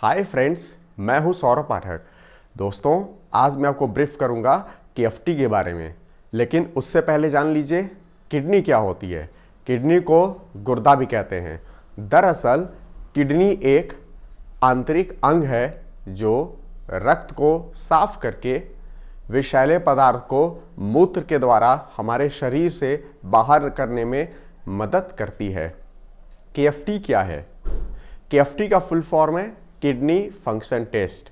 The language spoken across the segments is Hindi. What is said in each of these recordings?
हाय फ्रेंड्स मैं हूं सौरभ पाठक दोस्तों आज मैं आपको ब्रीफ करूंगा के के बारे में लेकिन उससे पहले जान लीजिए किडनी क्या होती है किडनी को गुर्दा भी कहते हैं दरअसल किडनी एक आंतरिक अंग है जो रक्त को साफ करके विषैले पदार्थ को मूत्र के द्वारा हमारे शरीर से बाहर करने में मदद करती है के क्या है के का फुल फॉर्म है किडनी फंक्शन टेस्ट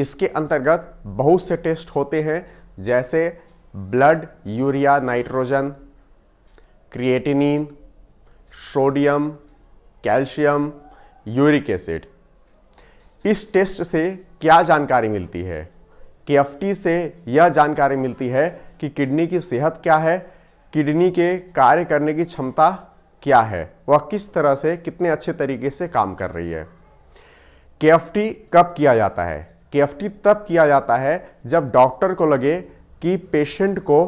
इसके अंतर्गत बहुत से टेस्ट होते हैं जैसे blood urea nitrogen creatinine sodium calcium uric acid इस टेस्ट से क्या जानकारी मिलती है के से यह जानकारी मिलती है कि किडनी की सेहत क्या है किडनी के कार्य करने की क्षमता क्या है वह किस तरह से कितने अच्छे तरीके से काम कर रही है के कब किया जाता है के तब किया जाता है जब डॉक्टर को लगे कि पेशेंट को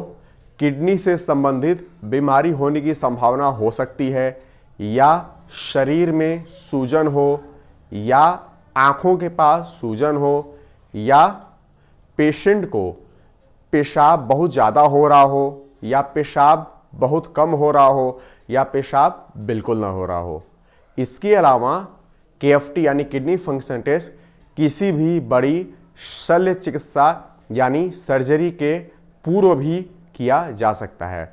किडनी से संबंधित बीमारी होने की संभावना हो सकती है या शरीर में सूजन हो या आँखों के पास सूजन हो या पेशेंट को पेशाब बहुत ज़्यादा हो रहा हो या पेशाब बहुत कम हो रहा हो या पेशाब बिल्कुल ना हो रहा हो इसके अलावा के यानी किडनी फंक्शन टेस्ट किसी भी बड़ी शल्य चिकित्सा यानी सर्जरी के पूर्व भी किया जा सकता है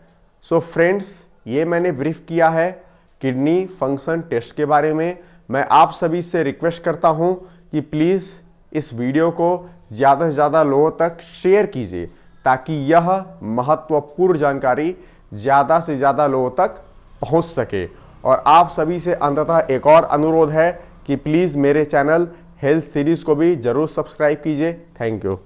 सो so फ्रेंड्स ये मैंने ब्रीफ किया है किडनी फंक्शन टेस्ट के बारे में मैं आप सभी से रिक्वेस्ट करता हूँ कि प्लीज़ इस वीडियो को ज़्यादा से ज़्यादा लोगों तक शेयर कीजिए ताकि यह महत्वपूर्ण जानकारी ज़्यादा से ज़्यादा लोगों तक पहुँच सके और आप सभी से अंततः एक और अनुरोध है कि प्लीज़ मेरे चैनल हेल्थ सीरीज़ को भी ज़रूर सब्सक्राइब कीजिए थैंक यू